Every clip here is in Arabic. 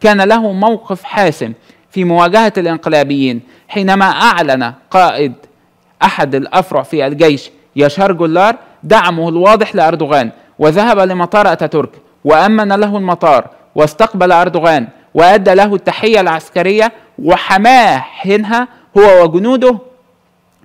كان له موقف حاسم في مواجهة الانقلابيين حينما أعلن قائد أحد الأفرع في الجيش يشار جولار دعمه الواضح لأردوغان وذهب لمطار أتاتورك وأمن له المطار واستقبل أردوغان وأدى له التحية العسكرية وحماه حينها هو وجنوده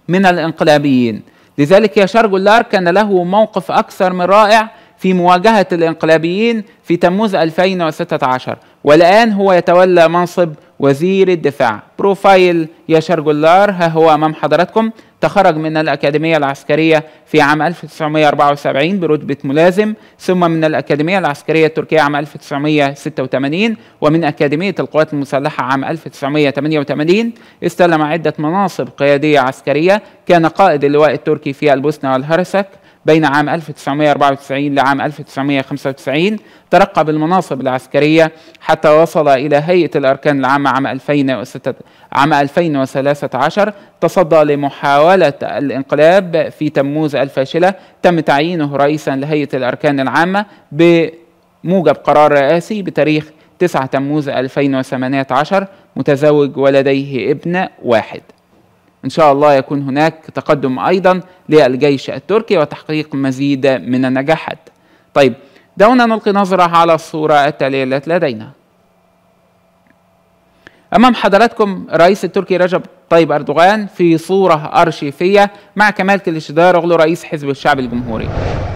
من الانقلابيين لذلك يشار جولار كان له موقف أكثر من رائع في مواجهة الانقلابيين في تموز 2016 والآن هو يتولى منصب وزير الدفاع بروفايل يشار جولار ها هو أمام حضراتكم تخرج من الأكاديمية العسكرية في عام 1974 برتبة ملازم ثم من الأكاديمية العسكرية التركية عام 1986 ومن أكاديمية القوات المسلحة عام 1988 استلم عدة مناصب قيادية عسكرية كان قائد اللواء التركي في البوسنة والهرسك بين عام 1994 لعام 1995 ترقى بالمناصب العسكرية حتى وصل إلى هيئة الأركان العامة عام 2006 عام 2013 تصدى لمحاولة الانقلاب في تموز الفاشلة تم تعيينه رئيسا لهيئة الأركان العامة بموجب قرار رئاسي بتاريخ 9 تموز 2018 متزوج ولديه ابن واحد إن شاء الله يكون هناك تقدم أيضا للجيش التركي وتحقيق مزيد من النجاحات طيب دعونا نلقي نظرة على الصورة التالية التي لدينا أمام حضراتكم الرئيس التركي رجب طيب أردوغان في صورة أرشيفية مع كمال اغلو رئيس حزب الشعب الجمهوري